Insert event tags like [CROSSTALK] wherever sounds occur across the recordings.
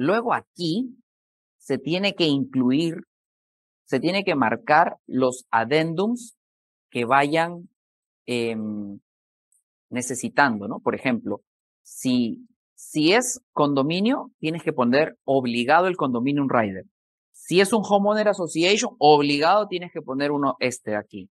Luego aquí se tiene que incluir, se tiene que marcar los adendums que vayan em, necesitando, ¿no? Por ejemplo, si, si es condominio, tienes que poner obligado el un rider. Si es un homeowner association, obligado tienes que poner uno este aquí.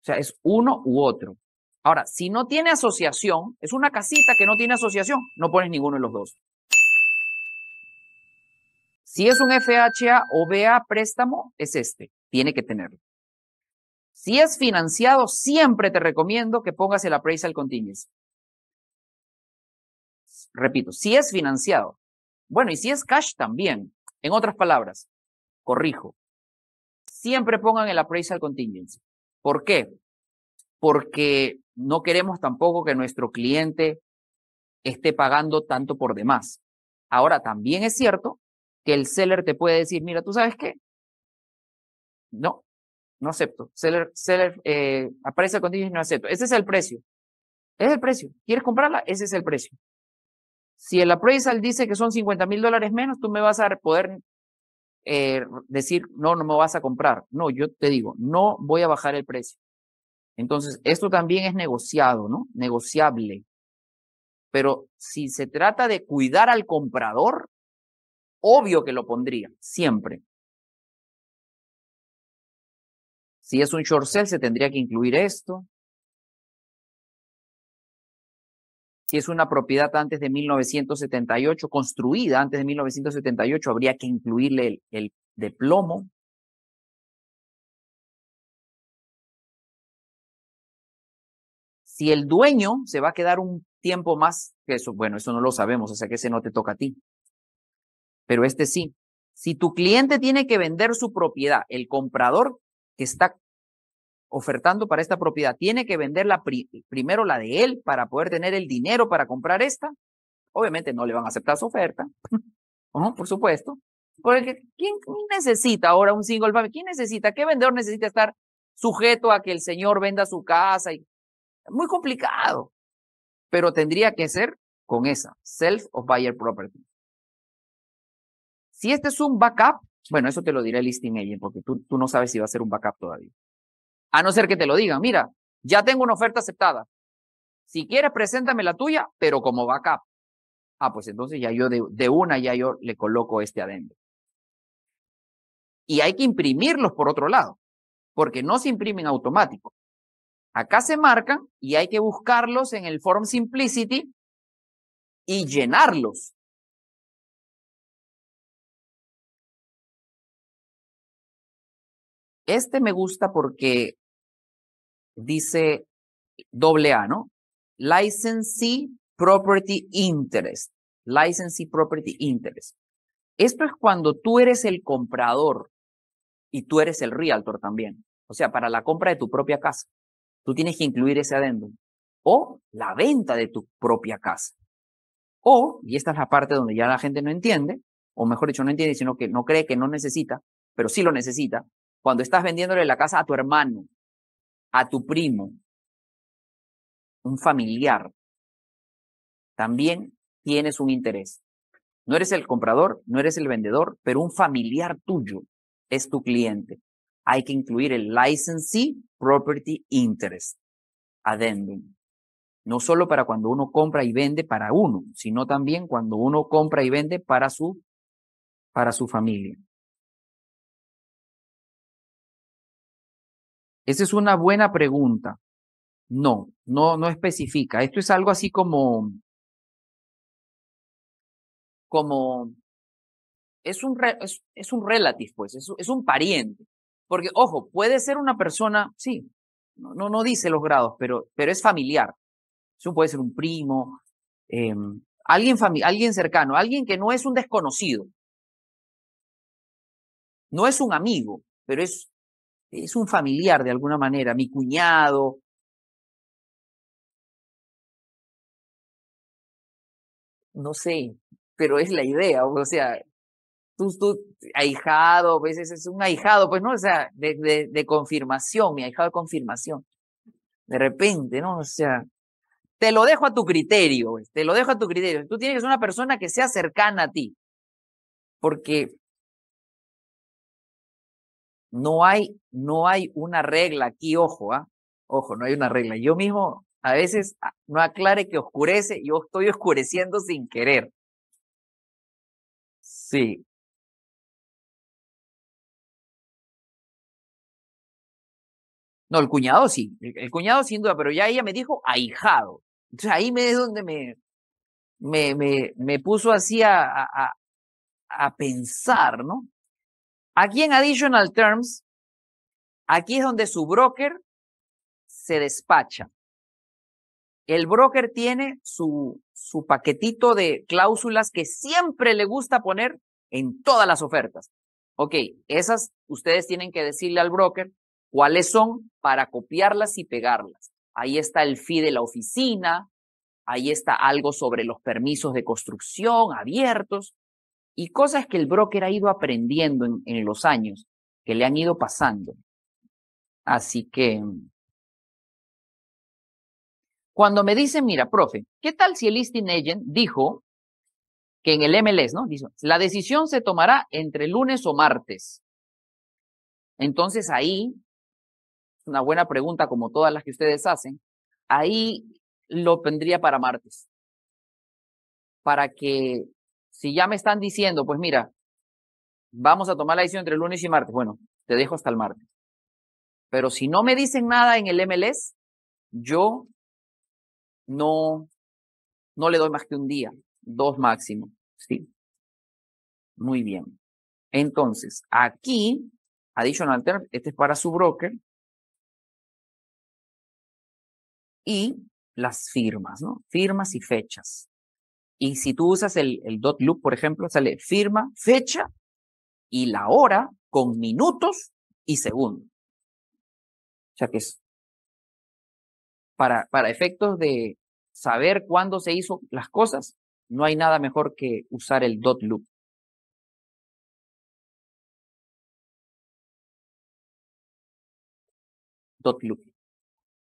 O sea, es uno u otro. Ahora, si no tiene asociación, es una casita que no tiene asociación, no pones ninguno de los dos. Si es un FHA o VA préstamo, es este, tiene que tenerlo. Si es financiado, siempre te recomiendo que pongas el appraisal contingency. Repito, si es financiado. Bueno, y si es cash también. En otras palabras, corrijo, siempre pongan el appraisal contingency. ¿Por qué? Porque no queremos tampoco que nuestro cliente esté pagando tanto por demás. Ahora, también es cierto que el seller te puede decir, mira, ¿tú sabes qué? No, no acepto. Seller, seller eh, aparece contigo y no acepto. Ese es el precio. es el precio. ¿Quieres comprarla? Ese es el precio. Si el appraisal dice que son 50 mil dólares menos, tú me vas a poder eh, decir, no, no me vas a comprar. No, yo te digo, no voy a bajar el precio. Entonces, esto también es negociado, ¿no? Negociable. Pero si se trata de cuidar al comprador, Obvio que lo pondría, siempre. Si es un short sell, se tendría que incluir esto. Si es una propiedad antes de 1978, construida antes de 1978, habría que incluirle el, el de plomo. Si el dueño se va a quedar un tiempo más, que eso, bueno, eso no lo sabemos, o sea que ese no te toca a ti. Pero este sí. Si tu cliente tiene que vender su propiedad, el comprador que está ofertando para esta propiedad tiene que vender primero la de él para poder tener el dinero para comprar esta, obviamente no le van a aceptar su oferta, [LAUGHS] por supuesto. Porque ¿quién necesita ahora un single family? ¿Quién necesita? ¿Qué vendedor necesita estar sujeto a que el señor venda su casa? Y... Muy complicado, pero tendría que ser con esa, self of buyer property. Si este es un backup, bueno, eso te lo diré el listing agent porque tú, no sabes si va a ser un backup todavía. A no ser que te lo digan, mira, ya tengo una oferta aceptada. Si quieres, preséntame la tuya, pero como backup. Ah, pues entonces ya yo de, de una, ya yo le coloco este adendo. Y hay que imprimirlos por otro lado, porque no se imprimen automático. Acá se marcan y hay que buscarlos en el form Simplicity y llenarlos. Este me gusta porque dice doble A, ¿no? Licensee Property Interest. Licensee Property Interest. Esto es cuando tú eres el comprador y tú eres el realtor también. O sea, para la compra de tu propia casa, tú tienes que incluir ese adendum. O la venta de tu propia casa. O, y esta es la parte donde ya la gente no entiende, o mejor dicho, no entiende, sino que no cree que no necesita, pero sí lo necesita, cuando estás vendiéndole la casa a tu hermano, a tu primo, un familiar, también tienes un interés. No eres el comprador, no eres el vendedor, pero un familiar tuyo es tu cliente. Hay que incluir el licensee property interest, addendum. No solo para cuando uno compra y vende para uno, sino también cuando uno compra y vende para su, para su familia. Esa es una buena pregunta. No, no, no especifica. Esto es algo así como, como, es un, es, un relative, pues, es, un pariente. Porque, ojo, puede ser una persona, sí, no, no, dice los grados, pero, pero es familiar. Eso puede ser un primo, eh, alguien, alguien cercano, alguien que no es un desconocido. No es un amigo, pero es es un familiar de alguna manera, mi cuñado. No sé, pero es la idea, o sea, tú, tú, ahijado, a veces pues, es un ahijado, pues no, o sea, de, de, de confirmación, mi ahijado de confirmación. De repente, ¿no? O sea, te lo dejo a tu criterio, pues, te lo dejo a tu criterio. Tú tienes que ser una persona que sea cercana a ti, porque no hay, no hay una regla aquí, ojo, ah, ojo, no hay una regla. Yo mismo a veces ah, no aclare que oscurece, yo estoy oscureciendo sin querer. Sí. No, el cuñado sí, el, cuñado sin duda, pero ya ella me dijo ahijado. Entonces ahí me es donde me, me, me, me puso así a, a pensar, ¿no? Aquí en Additional Terms, aquí es donde su broker se despacha. El broker tiene su, su paquetito de cláusulas que siempre le gusta poner en todas las ofertas. Ok, esas ustedes tienen que decirle al broker cuáles son para copiarlas y pegarlas. Ahí está el fee de la oficina, ahí está algo sobre los permisos de construcción abiertos y cosas que el broker ha ido aprendiendo en, los años, que le han ido pasando. Así que, cuando me dicen, mira, profe, ¿qué tal si el listing agent dijo que en el MLS, ¿no? Dice, la decisión se tomará entre lunes o martes. Entonces ahí, es una buena pregunta como todas las que ustedes hacen, ahí lo tendría para martes, para que si ya me están diciendo, pues mira, vamos a tomar la decisión entre lunes y martes, bueno, te dejo hasta el martes. Pero si no me dicen nada en el MLS, yo no, no le doy más que un día, dos máximo. Sí. Muy bien. Entonces, aquí, additional term, este es para su broker. Y las firmas, ¿no? Firmas y fechas. Y si tú usas el, dot loop, por ejemplo, sale firma, fecha y la hora con minutos y segundos. O sea que es para, para efectos de saber cuándo se hizo las cosas, no hay nada mejor que usar el dot loop. Dot loop.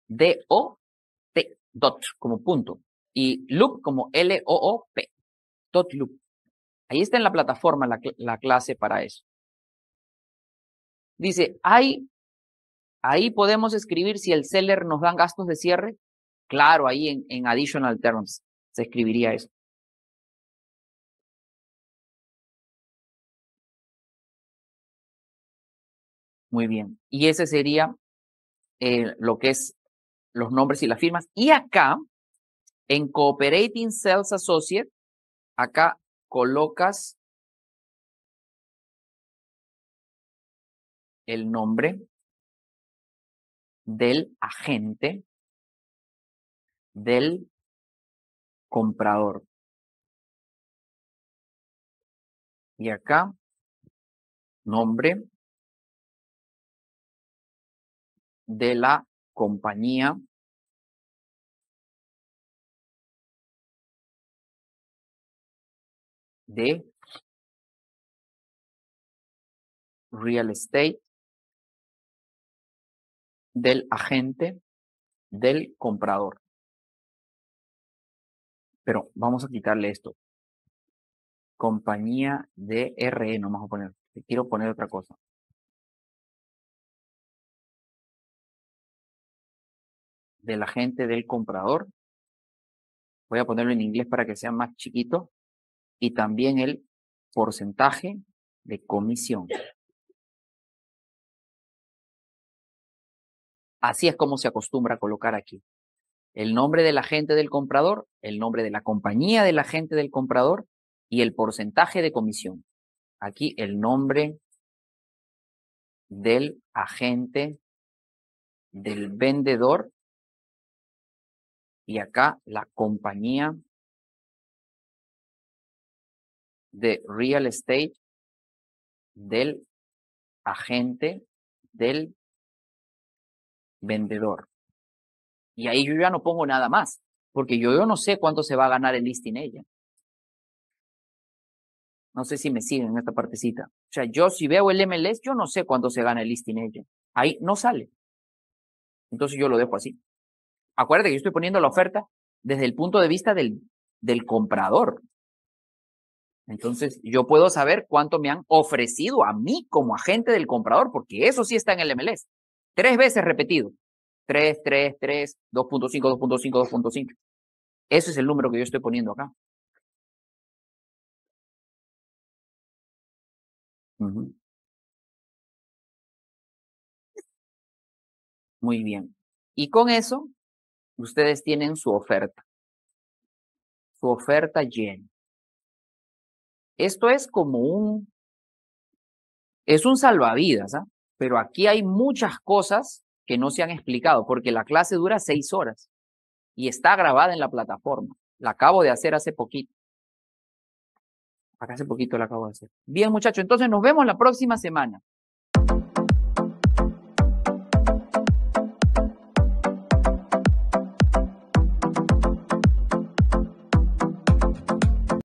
D-O-T, dot, como punto y Loop como L-O-O-P, Tot Loop. Ahí está en la plataforma la, clase para eso. Dice, ahí podemos escribir si el seller nos dan gastos de cierre. Claro, ahí en, additional terms se escribiría eso. Muy bien. Y ese sería eh, lo que es los nombres y las firmas. Y acá en Cooperating Sales Associate, acá colocas el nombre del agente del comprador. Y acá, nombre de la compañía de real estate, del agente, del comprador. Pero vamos a quitarle esto. Compañía de RE, no vamos a poner. Quiero poner otra cosa. Del agente, del comprador. Voy a ponerlo en inglés para que sea más chiquito y también el porcentaje de comisión. Así es como se acostumbra a colocar aquí. El nombre del agente del comprador, el nombre de la compañía del agente del comprador y el porcentaje de comisión. Aquí el nombre del agente del vendedor y acá la compañía de real estate del agente del vendedor. Y ahí yo ya no pongo nada más, porque yo, yo no sé cuánto se va a ganar el listing ella. No sé si me siguen en esta partecita. O sea, yo si veo el MLS, yo no sé cuánto se gana el listing ella. Ahí no sale. Entonces yo lo dejo así. Acuérdate que yo estoy poniendo la oferta desde el punto de vista del, del comprador. Entonces, yo puedo saber cuánto me han ofrecido a mí como agente del comprador, porque eso sí está en el MLS. Tres veces repetido. 3, 3, 3, 2.5, 2.5, 2.5. Ese es el número que yo estoy poniendo acá. Muy bien. Y con eso, ustedes tienen su oferta. Su oferta llena. Esto es como un, es un salvavidas, ¿ah? pero aquí hay muchas cosas que no se han explicado, porque la clase dura seis horas y está grabada en la plataforma. La acabo de hacer hace poquito. Acá hace poquito la acabo de hacer. Bien, muchachos, entonces nos vemos la próxima semana.